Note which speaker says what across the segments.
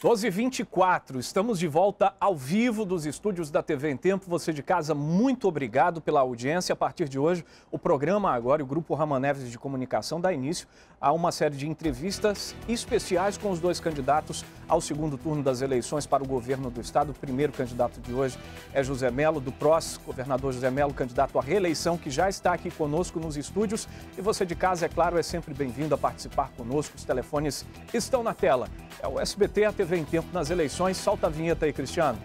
Speaker 1: 12h24, estamos de volta ao vivo dos estúdios da TV em Tempo. Você de casa, muito obrigado pela audiência. A partir de hoje, o programa agora, o Grupo Ramaneves de Comunicação, dá início a uma série de entrevistas especiais com os dois candidatos ao segundo turno das eleições para o governo do Estado. O primeiro candidato de hoje é José Melo, do PROS, governador José Melo, candidato à reeleição, que já está aqui conosco nos estúdios. E você de casa, é claro, é sempre bem-vindo a participar conosco. Os telefones estão na tela. É o SBT, a TV vem tempo nas eleições. Solta a vinheta aí, Cristiano.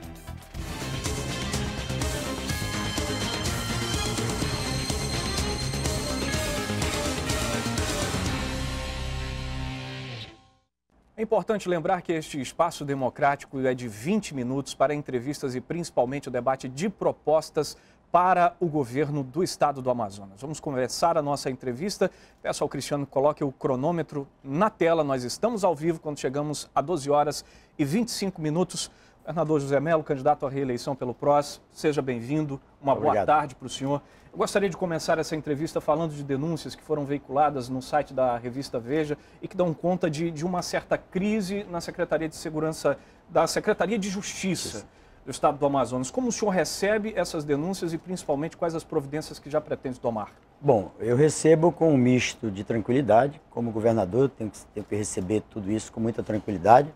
Speaker 1: É importante lembrar que este espaço democrático é de 20 minutos para entrevistas e principalmente o debate de propostas para o governo do estado do Amazonas. Vamos começar a nossa entrevista. Peço ao Cristiano que coloque o cronômetro na tela. Nós estamos ao vivo quando chegamos a 12 horas e 25 minutos. Governador José Melo, candidato à reeleição pelo PROS, seja bem-vindo. Uma Obrigado. boa tarde para o senhor. Eu gostaria de começar essa entrevista falando de denúncias que foram veiculadas no site da revista Veja e que dão conta de, de uma certa crise na Secretaria de Segurança, da Secretaria de Justiça. Justiça do estado do Amazonas. Como o senhor recebe essas denúncias e principalmente quais as providências que já pretende tomar?
Speaker 2: Bom, eu recebo com um misto de tranquilidade. Como governador, tenho que, tenho que receber tudo isso com muita tranquilidade,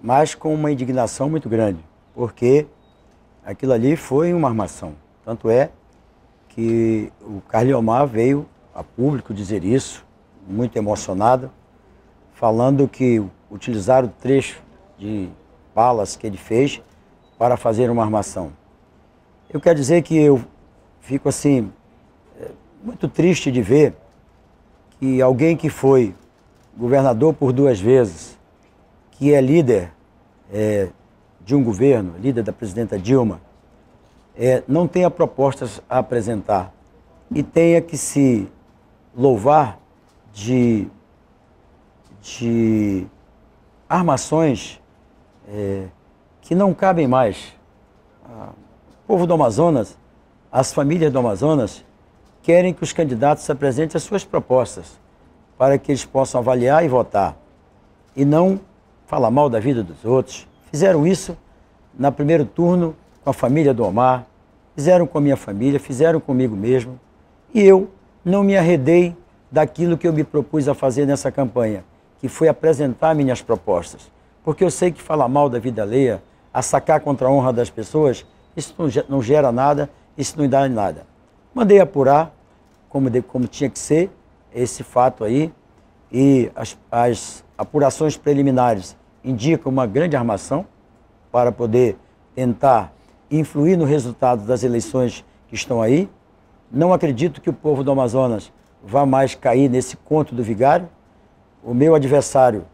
Speaker 2: mas com uma indignação muito grande, porque aquilo ali foi uma armação. Tanto é que o Carliomar veio a público dizer isso, muito emocionado, falando que utilizaram o trecho de balas que ele fez para fazer uma armação. Eu quero dizer que eu fico assim, é, muito triste de ver que alguém que foi governador por duas vezes, que é líder é, de um governo, líder da presidenta Dilma, é, não tenha propostas a apresentar e tenha que se louvar de, de armações é, que não cabem mais. O ah, povo do Amazonas, as famílias do Amazonas, querem que os candidatos apresentem as suas propostas para que eles possam avaliar e votar. E não falar mal da vida dos outros. Fizeram isso no primeiro turno com a família do Omar, fizeram com a minha família, fizeram comigo mesmo. E eu não me arredei daquilo que eu me propus a fazer nessa campanha, que foi apresentar minhas propostas. Porque eu sei que falar mal da vida alheia a sacar contra a honra das pessoas, isso não gera nada, isso não dá nada. Mandei apurar como, de, como tinha que ser esse fato aí e as, as apurações preliminares indicam uma grande armação para poder tentar influir no resultado das eleições que estão aí. Não acredito que o povo do Amazonas vá mais cair nesse conto do vigário. O meu adversário,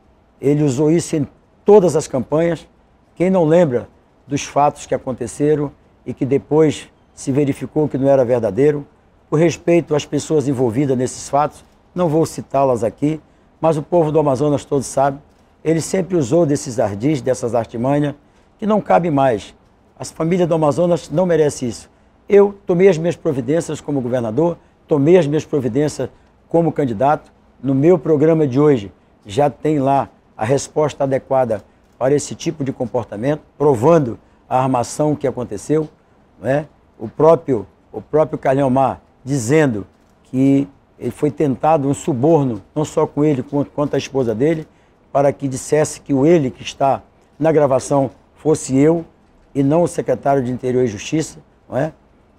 Speaker 2: ele usou isso em todas as campanhas, quem não lembra dos fatos que aconteceram e que depois se verificou que não era verdadeiro, por respeito às pessoas envolvidas nesses fatos, não vou citá-las aqui, mas o povo do Amazonas todo sabe, ele sempre usou desses ardis, dessas artimanhas, que não cabe mais. As famílias do Amazonas não merece isso. Eu tomei as minhas providências como governador, tomei as minhas providências como candidato. No meu programa de hoje já tem lá a resposta adequada para esse tipo de comportamento, provando a armação que aconteceu. É? O próprio o próprio Mar dizendo que ele foi tentado um suborno, não só com ele, quanto, com a esposa dele, para que dissesse que o ele que está na gravação fosse eu e não o secretário de Interior e Justiça. Não é?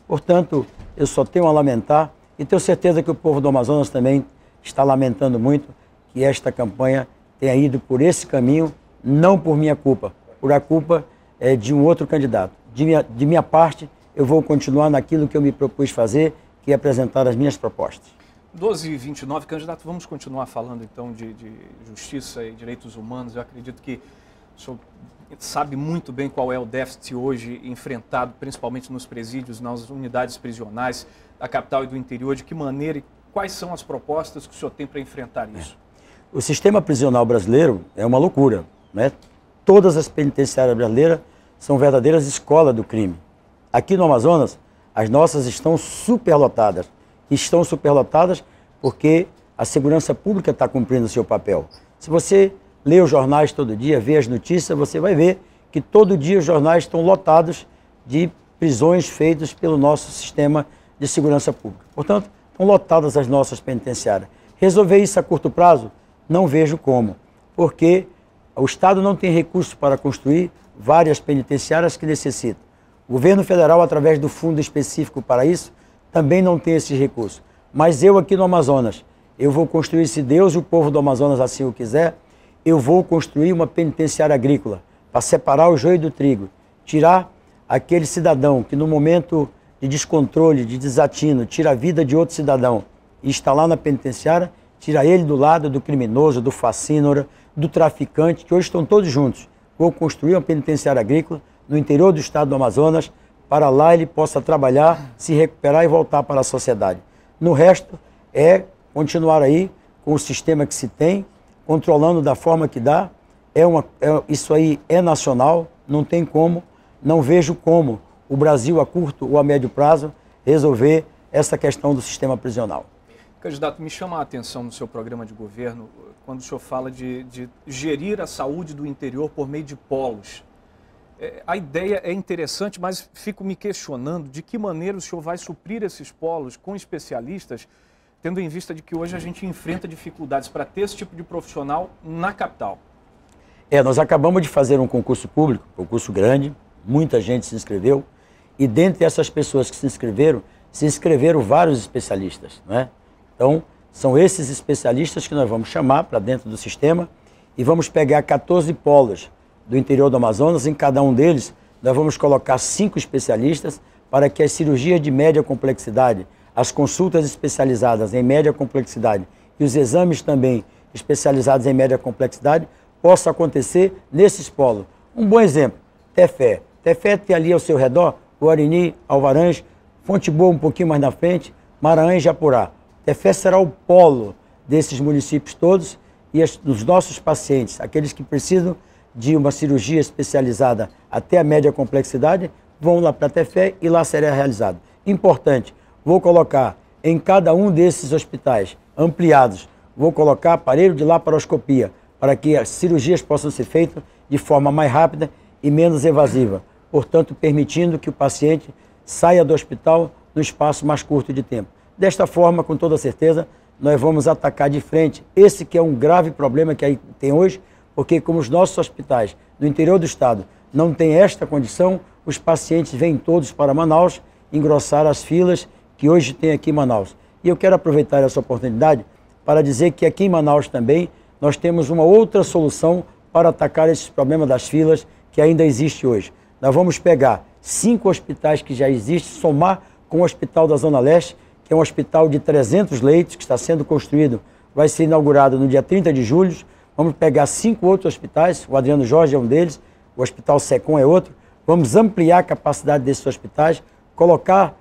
Speaker 2: Portanto, eu só tenho a lamentar e tenho certeza que o povo do Amazonas também está lamentando muito que esta campanha tenha ido por esse caminho não por minha culpa, por a culpa é, de um outro candidato. De minha, de minha parte, eu vou continuar naquilo que eu me propus fazer, que é apresentar as minhas propostas.
Speaker 1: 12 e 29, candidato, vamos continuar falando então de, de justiça e direitos humanos. Eu acredito que o senhor sabe muito bem qual é o déficit hoje enfrentado, principalmente nos presídios, nas unidades prisionais da capital e do interior. De que maneira e quais são as propostas que o senhor tem para enfrentar isso?
Speaker 2: É. O sistema prisional brasileiro é uma loucura. Né? Todas as penitenciárias brasileiras são verdadeiras escolas do crime. Aqui no Amazonas, as nossas estão superlotadas. Estão superlotadas porque a segurança pública está cumprindo o seu papel. Se você lê os jornais todo dia, vê as notícias, você vai ver que todo dia os jornais estão lotados de prisões feitas pelo nosso sistema de segurança pública. Portanto, estão lotadas as nossas penitenciárias. Resolver isso a curto prazo? Não vejo como, porque o Estado não tem recurso para construir várias penitenciárias que necessita. O governo federal, através do fundo específico para isso, também não tem esses recursos. Mas eu aqui no Amazonas, eu vou construir, se Deus e o povo do Amazonas assim o quiser, eu vou construir uma penitenciária agrícola para separar o joio do trigo, tirar aquele cidadão que no momento de descontrole, de desatino, tira a vida de outro cidadão e está lá na penitenciária, tira ele do lado do criminoso, do facínora, do traficante, que hoje estão todos juntos. Vou construir uma penitenciária agrícola no interior do estado do Amazonas, para lá ele possa trabalhar, se recuperar e voltar para a sociedade. No resto, é continuar aí com o sistema que se tem, controlando da forma que dá. É uma, é, isso aí é nacional, não tem como, não vejo como o Brasil a curto ou a médio prazo resolver essa questão do sistema prisional.
Speaker 1: Candidato, me chama a atenção no seu programa de governo eh, quando o senhor fala de, de gerir a saúde do interior por meio de polos. É, a ideia é interessante, mas fico me questionando de que maneira o senhor vai suprir esses polos com especialistas, tendo em vista de que hoje a gente enfrenta dificuldades para ter esse tipo de profissional na capital.
Speaker 2: É, nós acabamos de fazer um concurso público, concurso grande, muita gente se inscreveu, e dentre essas pessoas que se inscreveram, se inscreveram vários especialistas, não é? Então, são esses especialistas que nós vamos chamar para dentro do sistema e vamos pegar 14 polos do interior do Amazonas. Em cada um deles, nós vamos colocar cinco especialistas para que as cirurgias de média complexidade, as consultas especializadas em média complexidade e os exames também especializados em média complexidade possa acontecer nesses polos. Um bom exemplo, Tefé. Tefé tem ali ao seu redor Guarini, Alvarães, Fonte Boa um pouquinho mais na frente, Maranhão e Japurá. Tefé será o polo desses municípios todos e as, dos nossos pacientes, aqueles que precisam de uma cirurgia especializada até a média complexidade, vão lá para Tefé e lá será realizado. Importante, vou colocar em cada um desses hospitais ampliados, vou colocar aparelho de laparoscopia para que as cirurgias possam ser feitas de forma mais rápida e menos evasiva, portanto permitindo que o paciente saia do hospital no espaço mais curto de tempo. Desta forma, com toda certeza, nós vamos atacar de frente esse que é um grave problema que aí tem hoje, porque como os nossos hospitais no interior do estado não têm esta condição, os pacientes vêm todos para Manaus engrossar as filas que hoje tem aqui em Manaus. E eu quero aproveitar essa oportunidade para dizer que aqui em Manaus também nós temos uma outra solução para atacar esse problema das filas que ainda existe hoje. Nós vamos pegar cinco hospitais que já existem, somar com o Hospital da Zona Leste que é um hospital de 300 leitos que está sendo construído, vai ser inaugurado no dia 30 de julho. Vamos pegar cinco outros hospitais, o Adriano Jorge é um deles, o Hospital Secom é outro. Vamos ampliar a capacidade desses hospitais, colocar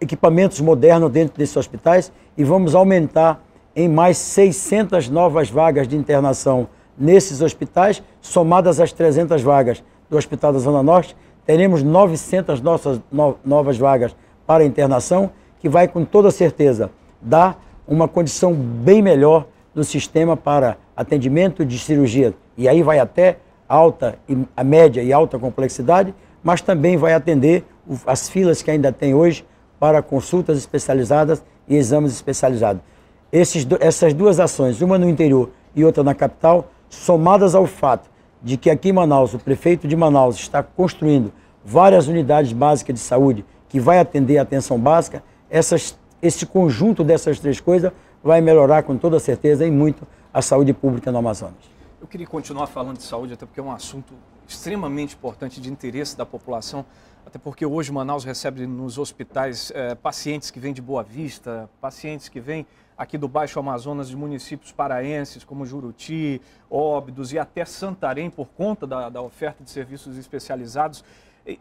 Speaker 2: equipamentos modernos dentro desses hospitais e vamos aumentar em mais 600 novas vagas de internação nesses hospitais, somadas às 300 vagas do Hospital da Zona Norte, teremos 900 nossas novas vagas para internação que vai com toda certeza dar uma condição bem melhor do sistema para atendimento de cirurgia. E aí vai até alta, a média e alta complexidade, mas também vai atender as filas que ainda tem hoje para consultas especializadas e exames especializados. Esses, essas duas ações, uma no interior e outra na capital, somadas ao fato de que aqui em Manaus, o prefeito de Manaus está construindo várias unidades básicas de saúde que vai atender a atenção básica, essas, esse conjunto dessas três coisas vai melhorar com toda certeza e muito a saúde pública no Amazonas.
Speaker 1: Eu queria continuar falando de saúde, até porque é um assunto extremamente importante de interesse da população, até porque hoje Manaus recebe nos hospitais eh, pacientes que vêm de Boa Vista, pacientes que vêm aqui do Baixo Amazonas, de municípios paraenses como Juruti, Óbidos e até Santarém, por conta da, da oferta de serviços especializados.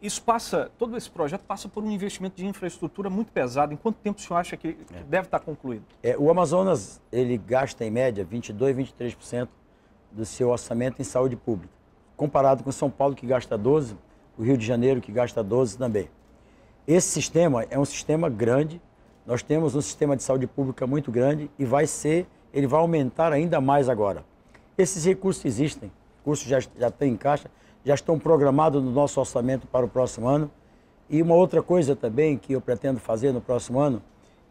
Speaker 1: Isso passa, todo esse projeto passa por um investimento de infraestrutura muito pesado. Em quanto tempo o senhor acha que, que é. deve estar concluído?
Speaker 2: É, o Amazonas, ele gasta em média 22, 23% do seu orçamento em saúde pública. Comparado com São Paulo, que gasta 12, o Rio de Janeiro, que gasta 12 também. Esse sistema é um sistema grande, nós temos um sistema de saúde pública muito grande e vai ser, ele vai aumentar ainda mais agora. Esses recursos existem recursos já, já tem em caixa, já estão programados no nosso orçamento para o próximo ano. E uma outra coisa também que eu pretendo fazer no próximo ano,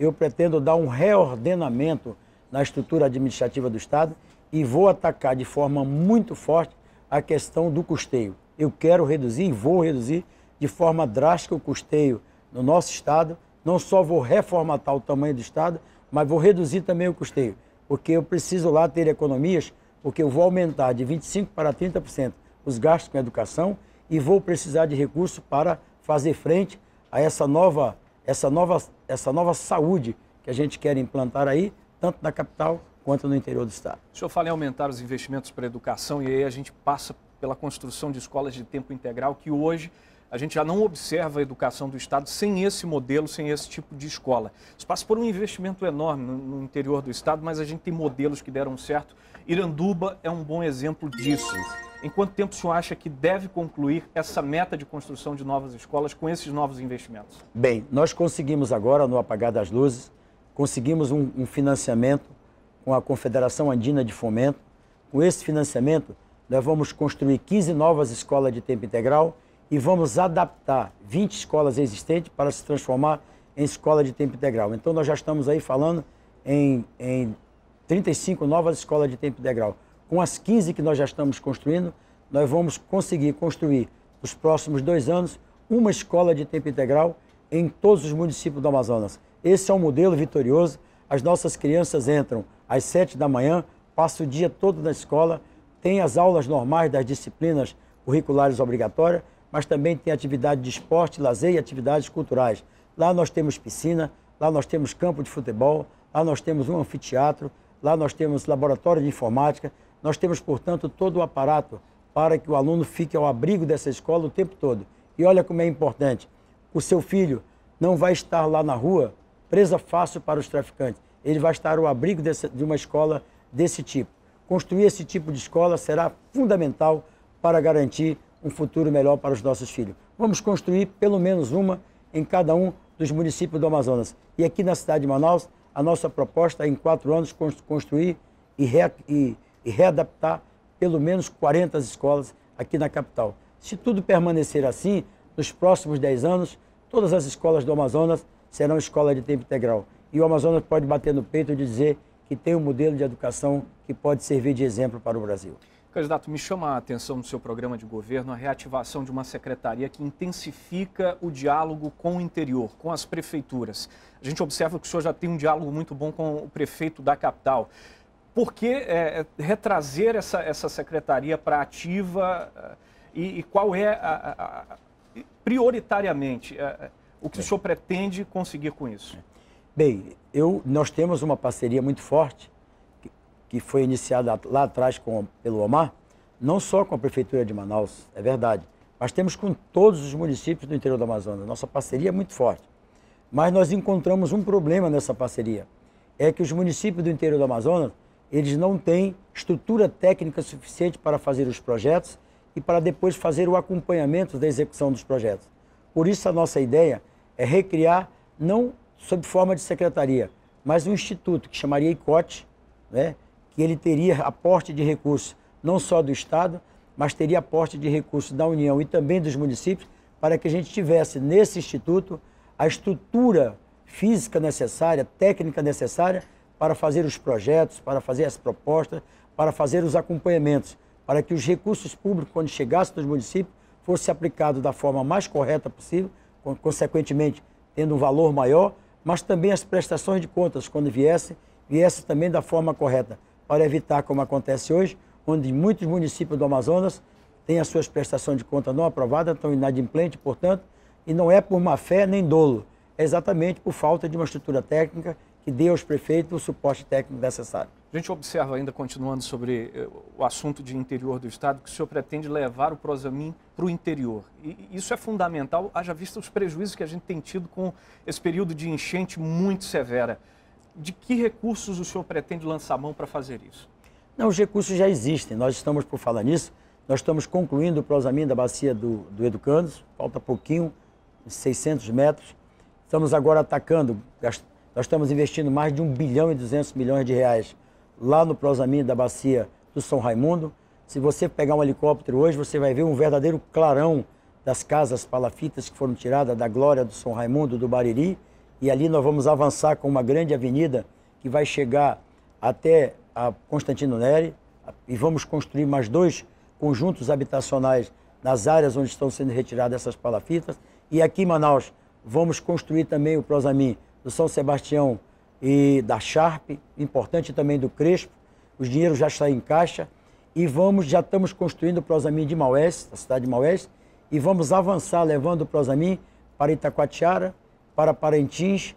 Speaker 2: eu pretendo dar um reordenamento na estrutura administrativa do Estado e vou atacar de forma muito forte a questão do custeio. Eu quero reduzir e vou reduzir de forma drástica o custeio no nosso Estado. Não só vou reformatar o tamanho do Estado, mas vou reduzir também o custeio, porque eu preciso lá ter economias porque eu vou aumentar de 25% para 30% os gastos com educação e vou precisar de recursos para fazer frente a essa nova, essa nova, essa nova saúde que a gente quer implantar aí, tanto na capital quanto no interior do estado.
Speaker 1: O senhor fala em aumentar os investimentos para a educação e aí a gente passa pela construção de escolas de tempo integral que hoje a gente já não observa a educação do Estado sem esse modelo, sem esse tipo de escola. Isso passa por um investimento enorme no, interior do Estado, mas a gente tem modelos que deram certo. Iranduba é um bom exemplo disso. Em quanto tempo o senhor acha que deve concluir essa meta de construção de novas escolas com esses novos investimentos?
Speaker 2: Bem, nós conseguimos agora, no apagar das luzes, conseguimos um, um financiamento com a Confederação Andina de Fomento. Com esse financiamento, nós vamos construir 15 novas escolas de tempo integral e vamos adaptar 20 escolas existentes para se transformar em escola de tempo integral. Então, nós já estamos aí falando em, em 35 novas escolas de tempo integral. Com as 15 que nós já estamos construindo, nós vamos conseguir construir nos próximos dois anos uma escola de tempo integral em todos os municípios do Amazonas. Esse é um modelo vitorioso. As nossas crianças entram às 7 da manhã, passam o dia todo na escola, têm as aulas normais das disciplinas curriculares obrigatórias mas também tem atividade de esporte, lazer e atividades culturais. Lá nós temos piscina, lá nós temos campo de futebol, lá nós temos um anfiteatro, lá nós temos laboratório de informática, nós temos, portanto, todo o aparato para que o aluno fique ao abrigo dessa escola o tempo todo. E olha como é importante, o seu filho não vai estar lá na rua presa fácil para os traficantes, ele vai estar ao abrigo dessa, de uma escola desse tipo. Construir esse tipo de escola será fundamental para garantir um futuro melhor para os nossos filhos. Vamos construir pelo menos uma em cada um dos municípios do Amazonas. E aqui na cidade de Manaus, a nossa proposta é, em quatro anos, construir e, re, e, e readaptar pelo menos 40 escolas aqui na capital. Se tudo permanecer assim, nos próximos 10 anos, todas as escolas do Amazonas serão escola de tempo integral. E o Amazonas pode bater no peito de dizer que tem um modelo de educação que pode servir de exemplo para o Brasil.
Speaker 1: Candidato, me chama a atenção no seu programa de governo a reativação de uma secretaria que intensifica o diálogo com o interior, com as prefeituras. A gente observa que o senhor já tem um diálogo muito bom com o prefeito da capital. Por que é, é retrazer essa, essa secretaria para ativa é, e, e, qual é, a, a, prioritariamente, a, é, o que é. o senhor pretende conseguir com isso?
Speaker 2: Bem, eu, nós temos uma parceria muito forte que foi iniciada lá atrás com, pelo Omar, não só com a Prefeitura de Manaus, é verdade, mas temos com todos os municípios do interior do Amazonas. Nossa parceria é muito forte. Mas nós encontramos um problema nessa parceria. É que os municípios do interior do Amazonas, eles não têm estrutura técnica suficiente para fazer os projetos e para depois fazer o acompanhamento da execução dos projetos. Por isso a nossa ideia é recriar, não sob forma de secretaria, mas um instituto que chamaria ICOT, né, que ele teria aporte de recursos, não só do Estado, mas teria aporte de recursos da União e também dos municípios, para que a gente tivesse nesse instituto a estrutura física necessária, técnica necessária para fazer os projetos, para fazer as propostas, para fazer os acompanhamentos, para que os recursos públicos, quando chegassem nos municípios, fossem aplicados da forma mais correta possível, consequentemente tendo um valor maior, mas também as prestações de contas, quando viessem, viessem também da forma correta, para evitar, como acontece hoje, onde muitos municípios do Amazonas têm as suas prestações de conta não aprovadas, estão inadimplentes, portanto, e não é por má fé nem dolo, é exatamente por falta de uma estrutura técnica que dê aos prefeitos o suporte técnico necessário.
Speaker 1: A gente observa ainda, continuando sobre eh, o assunto de interior do Estado, que o senhor pretende levar o Prosamin para o interior. E isso é fundamental, haja vista os prejuízos que a gente tem tido com esse período de enchente muito severa de que recursos o senhor pretende lançar mão para fazer isso?
Speaker 2: Não, os recursos já existem. Nós estamos, por falar nisso, nós estamos concluindo o prosamin da bacia do, do Educandos, falta pouquinho, 600 metros. Estamos agora atacando, nós estamos investindo mais de 1 bilhão e 200 milhões de reais lá no prosamin da bacia do São Raimundo. Se você pegar um helicóptero hoje, você vai ver um verdadeiro clarão das casas palafitas que foram tiradas da glória do São Raimundo, do Bariri, e ali nós vamos avançar com uma grande avenida que vai chegar até a Constantino Neri e vamos construir mais dois conjuntos habitacionais nas áreas onde estão sendo retiradas essas palafitas. E aqui em Manaus vamos construir também o Prosamin do São Sebastião e da Sharp, importante também do Crespo. Os dinheiros já estão em caixa e vamos já estamos construindo o Prosamin de Maués, da cidade de Maués, e vamos avançar levando o Prosamin para Itacoatiara, para Parintins,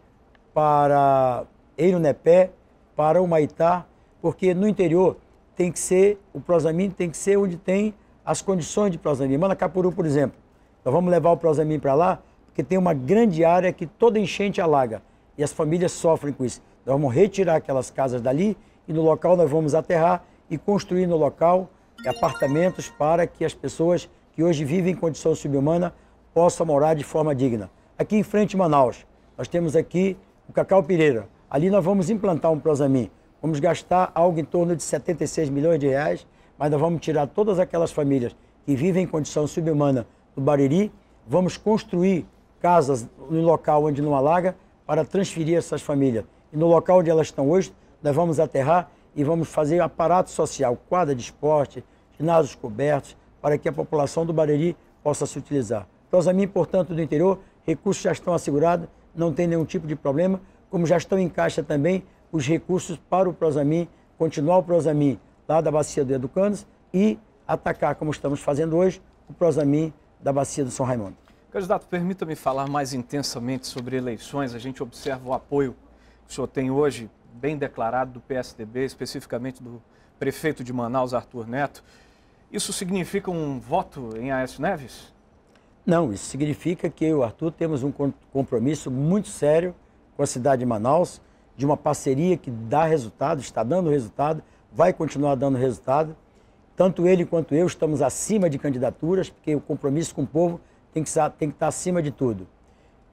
Speaker 2: para Eirunepé, para Humaitá, porque no interior tem que ser, o prosamin tem que ser onde tem as condições de prosamin. Manacapuru, por exemplo, nós vamos levar o prosamin para lá, porque tem uma grande área que toda enchente alaga e as famílias sofrem com isso. Nós vamos retirar aquelas casas dali e no local nós vamos aterrar e construir no local apartamentos para que as pessoas que hoje vivem em condição subhumana possam morar de forma digna aqui em frente a Manaus, nós temos aqui o Cacau pireira. Ali nós vamos implantar um Prosamin. Vamos gastar algo em torno de 76 milhões de reais, mas nós vamos tirar todas aquelas famílias que vivem em condição subhumana do Bariri, vamos construir casas no local onde não alaga para transferir essas famílias. E no local onde elas estão hoje, nós vamos aterrar e vamos fazer aparato social, quadra de esporte, ginásios cobertos, para que a população do Bariri possa se utilizar. Prosamin, portanto, do interior, recursos já estão assegurados, não tem nenhum tipo de problema, como já estão em caixa também os recursos para o Prosamin, continuar o Prosamin lá da bacia do Educandos e atacar, como estamos fazendo hoje, o Prosamin da bacia do São Raimundo.
Speaker 1: Candidato, permita-me falar mais intensamente sobre eleições. A gente observa o apoio que o senhor tem hoje, bem declarado, do PSDB, especificamente do prefeito de Manaus, Arthur Neto. Isso significa um voto em Aécio Neves?
Speaker 2: Não, isso significa que eu e o Arthur temos um compromisso muito sério com a cidade de Manaus, de uma parceria que dá resultado, está dando resultado, vai continuar dando resultado. Tanto ele quanto eu estamos acima de candidaturas, porque o compromisso com o povo tem que, tem que estar tá acima de tudo.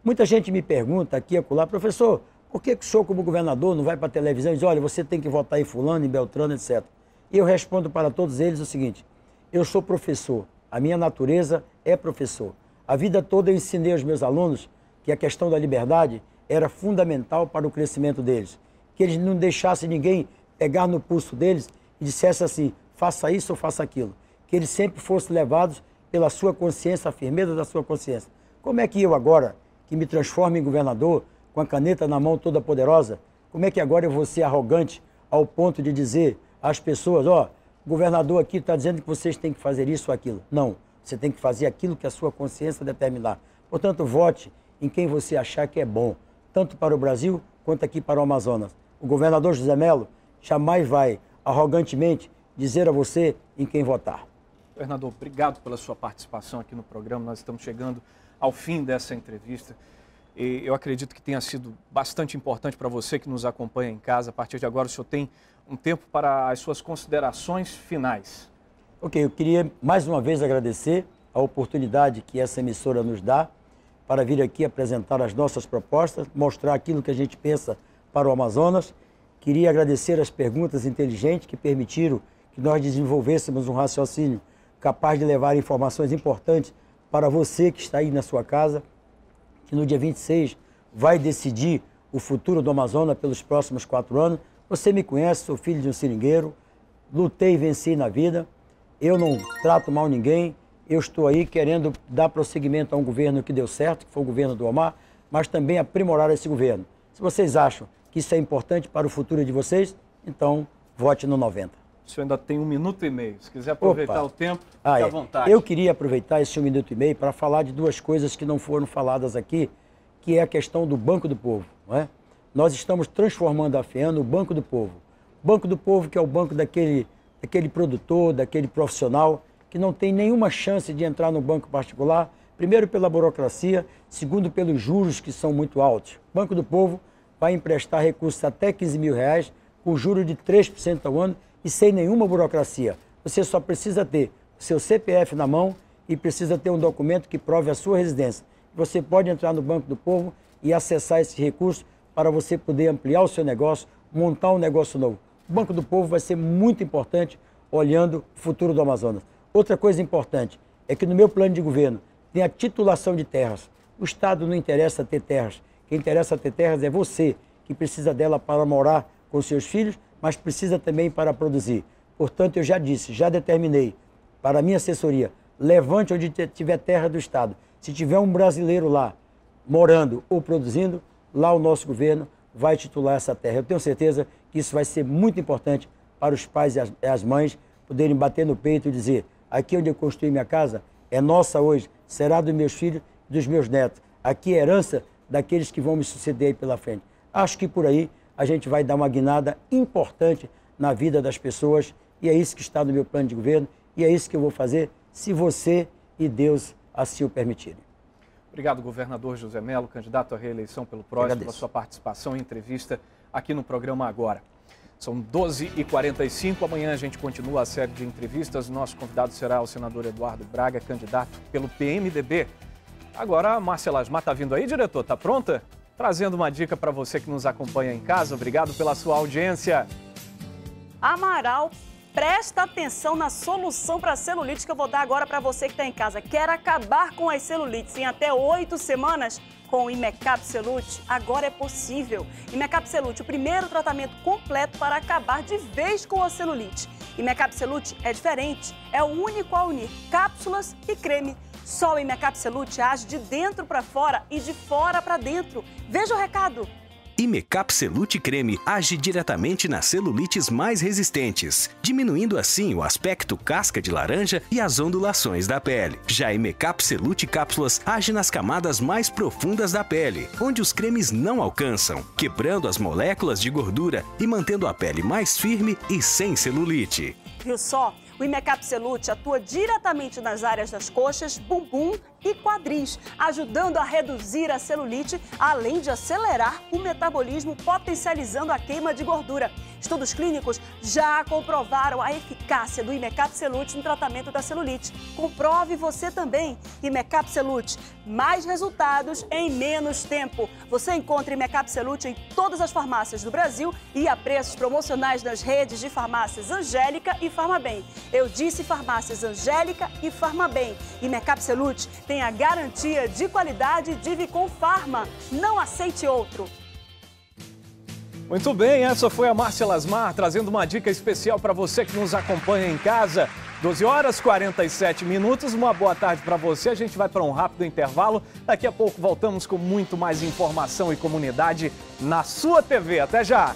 Speaker 2: Muita gente me pergunta aqui e acolá, professor, por que, que o senhor, como governador, não vai para a televisão e diz, olha, você tem que votar em fulano, em Beltrano, etc. E eu respondo para todos eles o seguinte, eu sou professor, a minha natureza é professor. A vida toda eu ensinei aos meus alunos que a questão da liberdade era fundamental para o crescimento deles. Que eles não deixassem ninguém pegar no pulso deles e dissesse assim, faça isso ou faça aquilo. Que eles sempre fossem levados pela sua consciência, a firmeza da sua consciência. Como é que eu agora, que me transformo em governador, com a caneta na mão toda poderosa, como é que agora eu vou ser arrogante ao ponto de dizer às pessoas, ó, oh, governador aqui está dizendo que vocês têm que fazer isso ou aquilo. Não. Você tem que fazer aquilo que a sua consciência determinar. Portanto, vote em quem você achar que é bom, tanto para o Brasil quanto aqui para o Amazonas. O governador José Melo jamais vai arrogantemente dizer a você em quem votar.
Speaker 1: Governador, obrigado pela sua participação aqui no programa. Nós estamos chegando ao fim dessa entrevista. E eu acredito que tenha sido bastante importante para você que nos acompanha em casa. A partir de agora, o senhor tem um tempo para as suas considerações finais.
Speaker 2: Ok, eu queria mais uma vez agradecer a oportunidade que essa emissora nos dá para vir aqui apresentar as nossas propostas, mostrar aquilo que a gente pensa para o Amazonas. Queria agradecer as perguntas inteligentes que permitiram que nós desenvolvêssemos um raciocínio capaz de levar informações importantes para você que está aí na sua casa, que no dia 26 vai decidir o futuro do Amazonas pelos próximos quatro anos. Você me conhece, sou filho de um seringueiro, lutei e venci na vida eu não trato mal ninguém, eu estou aí querendo dar prosseguimento a um governo que deu certo, que foi o governo do Omar, mas também aprimorar esse governo. Se vocês acham que isso é importante para o futuro de vocês, então vote no 90.
Speaker 1: O senhor ainda tem um minuto e meio. Se quiser aproveitar Opa. o tempo, fique ah, é. à vontade. Eu queria
Speaker 2: aproveitar esse um minuto e meio para falar de duas coisas que não foram faladas aqui, que é a questão do Banco do Povo. Não é? Nós estamos transformando a FEAN no Banco do Povo. Banco do Povo que é o banco daquele daquele produtor, daquele profissional que não tem nenhuma chance de entrar no banco particular, primeiro pela burocracia, segundo pelos juros que são muito altos. O Banco do Povo vai emprestar recursos até 15 mil reais, com juro de 3% ao ano e sem nenhuma burocracia. Você só precisa ter o seu CPF na mão e precisa ter um documento que prove a sua residência. Você pode entrar no Banco do Povo e acessar esse recurso para você poder ampliar o seu negócio, montar um negócio novo. O Banco do Povo vai ser muito importante olhando o futuro do Amazonas. Outra coisa importante é que no meu plano de governo tem a titulação de terras. O Estado não interessa ter terras. Quem interessa ter terras é você, que precisa dela para morar com seus filhos, mas precisa também para produzir. Portanto, eu já disse, já determinei para a minha assessoria, levante onde tiver terra do Estado. Se tiver um brasileiro lá, morando ou produzindo, lá o nosso governo vai titular essa terra. Eu tenho certeza isso vai ser muito importante para os pais e as, e as mães poderem bater no peito e dizer: aqui onde eu construí minha casa é nossa hoje, será dos meus filhos e dos meus netos. Aqui é herança daqueles que vão me suceder pela frente. Acho que por aí a gente vai dar uma guinada importante na vida das pessoas e é isso que está no meu plano de governo e é isso que eu vou fazer se você e Deus assim o permitirem.
Speaker 1: Obrigado, governador José Melo, candidato à reeleição pelo PROS, pela sua participação e entrevista aqui no programa agora. São 12h45. Amanhã a gente continua a série de entrevistas. Nosso convidado será o senador Eduardo Braga, candidato pelo PMDB. Agora a Márcia Lasmar está vindo aí, diretor? Está pronta? Trazendo uma dica para você que nos acompanha em casa. Obrigado pela sua audiência.
Speaker 3: Amaral presta atenção na solução para celulite que eu vou dar agora para você que está em casa. Quer acabar com as celulites em até oito semanas? Com o Imecap Celute, agora é possível. Imecap Celute, o primeiro tratamento completo para acabar de vez com a celulite. Imecap Celute é diferente, é o único a unir cápsulas e creme. Só o Imecap Celute age de dentro para fora e de fora para dentro. Veja o recado.
Speaker 1: Imecap Creme age diretamente nas celulites mais resistentes, diminuindo assim o aspecto casca de laranja e as ondulações da pele. Já Imecap Cápsulas age nas camadas mais profundas da pele, onde os cremes não alcançam, quebrando as moléculas de gordura e mantendo a pele mais firme e sem celulite.
Speaker 3: Viu só? O Imecap atua diretamente nas áreas das coxas, bumbum e quadris, ajudando a reduzir a celulite, além de acelerar o metabolismo, potencializando a queima de gordura. Estudos clínicos já comprovaram a eficácia do Imecapselute no tratamento da celulite. Comprove você também. Imecapselute, mais resultados em menos tempo. Você encontra Imecapselute em todas as farmácias do Brasil e a preços promocionais nas redes de farmácias Angélica e Farmabem. Eu disse farmácias Angélica e Farmabem. Imecapselute tem a garantia de qualidade de Vicom Farma. Não aceite outro.
Speaker 1: Muito bem, essa foi a Márcia Lasmar trazendo uma dica especial para você que nos acompanha em casa. 12 horas 47 minutos, uma boa tarde para você. A gente vai para um rápido intervalo. Daqui a pouco voltamos com muito mais informação e comunidade na sua TV. Até já!